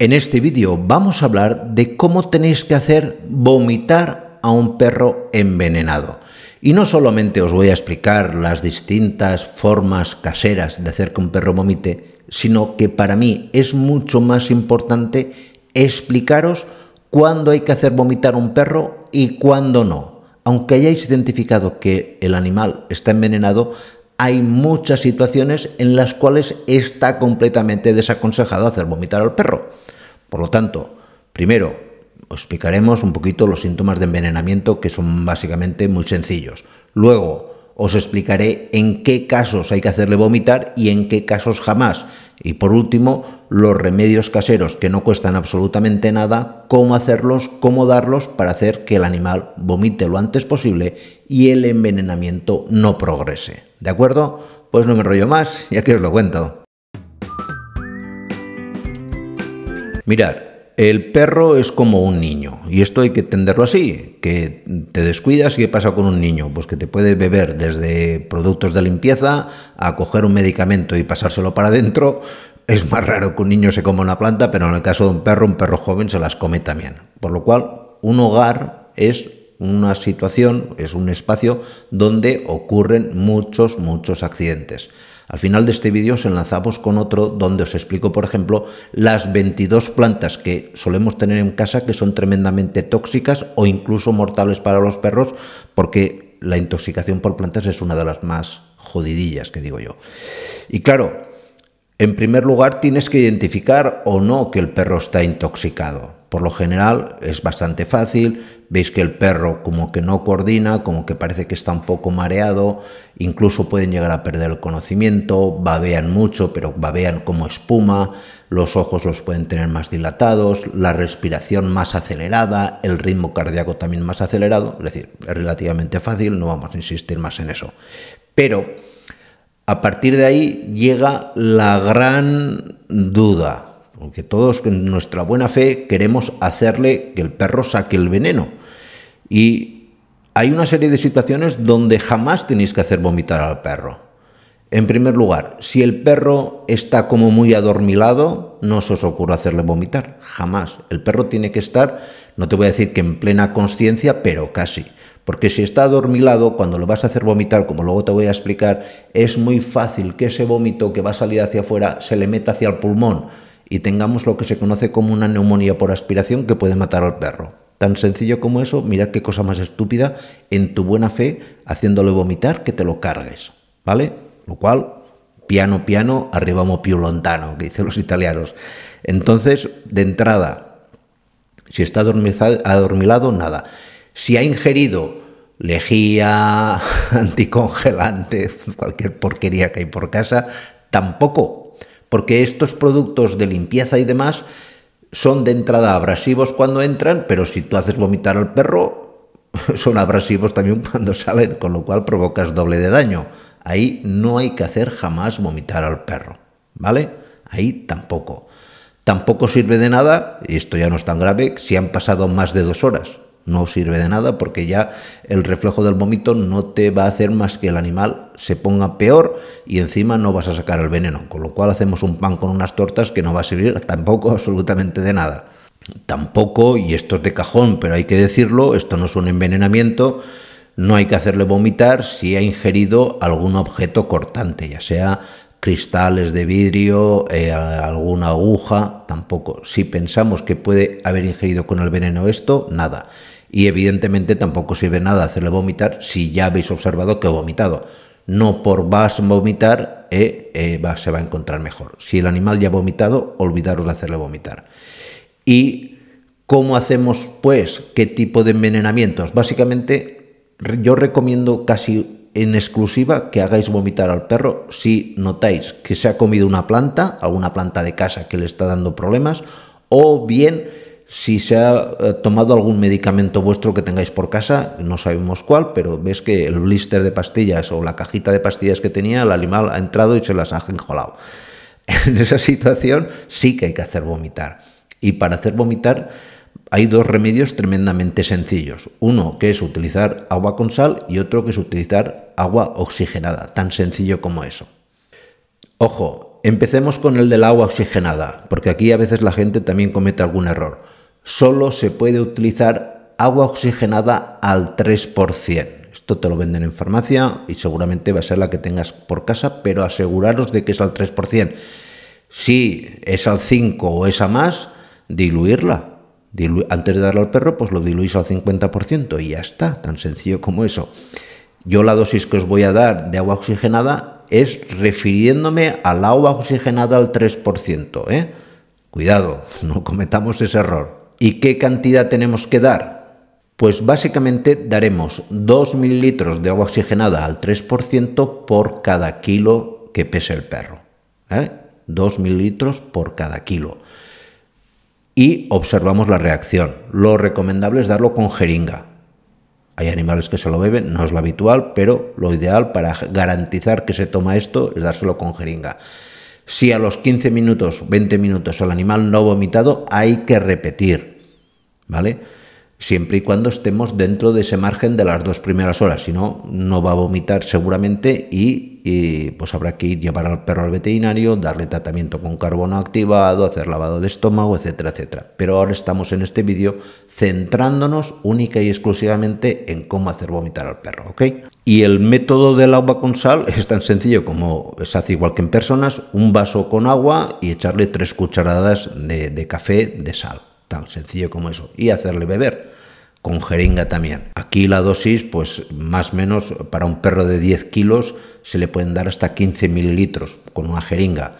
En este vídeo vamos a hablar de cómo tenéis que hacer vomitar a un perro envenenado. Y no solamente os voy a explicar las distintas formas caseras de hacer que un perro vomite, sino que para mí es mucho más importante explicaros cuándo hay que hacer vomitar a un perro y cuándo no. Aunque hayáis identificado que el animal está envenenado, hay muchas situaciones en las cuales está completamente desaconsejado hacer vomitar al perro. Por lo tanto, primero, os explicaremos un poquito los síntomas de envenenamiento que son básicamente muy sencillos. Luego, os explicaré en qué casos hay que hacerle vomitar y en qué casos jamás. Y por último, los remedios caseros que no cuestan absolutamente nada, cómo hacerlos, cómo darlos para hacer que el animal vomite lo antes posible y el envenenamiento no progrese. ¿De acuerdo? Pues no me enrollo más ya que os lo cuento. Mirad, el perro es como un niño y esto hay que entenderlo así, que te descuidas y qué pasa con un niño, pues que te puede beber desde productos de limpieza a coger un medicamento y pasárselo para adentro, es más raro que un niño se coma una planta, pero en el caso de un perro, un perro joven se las come también. Por lo cual, un hogar es una situación, es un espacio donde ocurren muchos, muchos accidentes. Al final de este vídeo os enlazamos con otro donde os explico, por ejemplo, las 22 plantas que solemos tener en casa que son tremendamente tóxicas o incluso mortales para los perros porque la intoxicación por plantas es una de las más jodidillas que digo yo. Y claro, en primer lugar tienes que identificar o no que el perro está intoxicado. Por lo general es bastante fácil, veis que el perro como que no coordina, como que parece que está un poco mareado, incluso pueden llegar a perder el conocimiento, babean mucho, pero babean como espuma, los ojos los pueden tener más dilatados, la respiración más acelerada, el ritmo cardíaco también más acelerado, es decir, es relativamente fácil, no vamos a insistir más en eso. Pero a partir de ahí llega la gran duda, aunque todos con nuestra buena fe queremos hacerle que el perro saque el veneno. Y hay una serie de situaciones donde jamás tenéis que hacer vomitar al perro. En primer lugar, si el perro está como muy adormilado, no se os ocurre hacerle vomitar, jamás. El perro tiene que estar, no te voy a decir que en plena conciencia, pero casi. Porque si está adormilado, cuando lo vas a hacer vomitar, como luego te voy a explicar, es muy fácil que ese vómito que va a salir hacia afuera se le meta hacia el pulmón y tengamos lo que se conoce como una neumonía por aspiración que puede matar al perro. Tan sencillo como eso, mira qué cosa más estúpida en tu buena fe haciéndole vomitar que te lo cargues, ¿vale? Lo cual, piano, piano, arribamos più lontano, que dicen los italianos. Entonces, de entrada, si está adormilado, nada. Si ha ingerido lejía, anticongelante, cualquier porquería que hay por casa, tampoco, porque estos productos de limpieza y demás son de entrada abrasivos cuando entran, pero si tú haces vomitar al perro, son abrasivos también cuando salen, con lo cual provocas doble de daño. Ahí no hay que hacer jamás vomitar al perro, ¿vale? Ahí tampoco. Tampoco sirve de nada, y esto ya no es tan grave, si han pasado más de dos horas no sirve de nada porque ya el reflejo del vómito no te va a hacer más que el animal se ponga peor y encima no vas a sacar el veneno, con lo cual hacemos un pan con unas tortas que no va a servir tampoco absolutamente de nada. Tampoco, y esto es de cajón, pero hay que decirlo, esto no es un envenenamiento, no hay que hacerle vomitar si ha ingerido algún objeto cortante, ya sea cristales de vidrio, eh, alguna aguja, tampoco. Si pensamos que puede haber ingerido con el veneno esto, nada y evidentemente tampoco sirve nada hacerle vomitar si ya habéis observado que ha vomitado. No por vas a vomitar eh, eh, se va a encontrar mejor. Si el animal ya ha vomitado, olvidaros de hacerle vomitar. ¿Y cómo hacemos pues? ¿Qué tipo de envenenamientos? Básicamente yo recomiendo casi en exclusiva que hagáis vomitar al perro si notáis que se ha comido una planta, alguna planta de casa que le está dando problemas, o bien si se ha eh, tomado algún medicamento vuestro que tengáis por casa, no sabemos cuál, pero ves que el blister de pastillas o la cajita de pastillas que tenía, el animal ha entrado y se las ha enjolado. En esa situación sí que hay que hacer vomitar. Y para hacer vomitar hay dos remedios tremendamente sencillos. Uno que es utilizar agua con sal y otro que es utilizar agua oxigenada, tan sencillo como eso. Ojo, empecemos con el del agua oxigenada, porque aquí a veces la gente también comete algún error solo se puede utilizar agua oxigenada al 3%. Esto te lo venden en farmacia y seguramente va a ser la que tengas por casa, pero aseguraros de que es al 3%. Si es al 5 o es a más, diluirla. Antes de darle al perro, pues lo diluís al 50% y ya está, tan sencillo como eso. Yo la dosis que os voy a dar de agua oxigenada es refiriéndome al agua oxigenada al 3%. ¿eh? Cuidado, no cometamos ese error. ¿Y qué cantidad tenemos que dar? Pues básicamente daremos 2 litros de agua oxigenada al 3% por cada kilo que pese el perro. ¿eh? 2 mililitros por cada kilo. Y observamos la reacción. Lo recomendable es darlo con jeringa. Hay animales que se lo beben, no es lo habitual, pero lo ideal para garantizar que se toma esto es dárselo con jeringa. Si a los 15 minutos, 20 minutos el animal no ha vomitado, hay que repetir, ¿vale? Siempre y cuando estemos dentro de ese margen de las dos primeras horas, si no, no va a vomitar seguramente y y pues habrá que llevar al perro al veterinario, darle tratamiento con carbono activado, hacer lavado de estómago, etcétera, etcétera. Pero ahora estamos en este vídeo centrándonos única y exclusivamente en cómo hacer vomitar al perro, ¿ok? Y el método del agua con sal es tan sencillo como se hace igual que en personas, un vaso con agua y echarle tres cucharadas de, de café de sal, tan sencillo como eso, y hacerle beber con jeringa también. Y la dosis, pues más o menos, para un perro de 10 kilos se le pueden dar hasta 15 mililitros con una jeringa.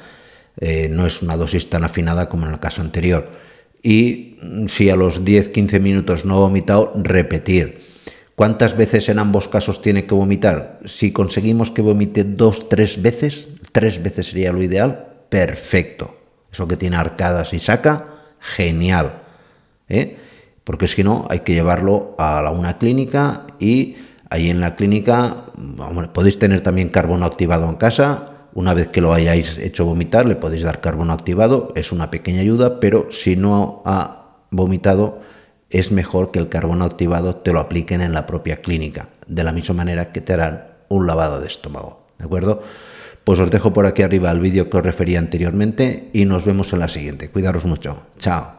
Eh, no es una dosis tan afinada como en el caso anterior. Y si a los 10-15 minutos no ha vomitado, repetir. ¿Cuántas veces en ambos casos tiene que vomitar? Si conseguimos que vomite dos, tres veces, tres veces sería lo ideal, perfecto. Eso que tiene arcadas y saca, genial. ¿eh? porque si no hay que llevarlo a una clínica y ahí en la clínica podéis tener también carbono activado en casa. Una vez que lo hayáis hecho vomitar, le podéis dar carbono activado, es una pequeña ayuda, pero si no ha vomitado, es mejor que el carbono activado te lo apliquen en la propia clínica, de la misma manera que te harán un lavado de estómago. ¿De acuerdo? Pues os dejo por aquí arriba el vídeo que os refería anteriormente y nos vemos en la siguiente. Cuidaros mucho. Chao.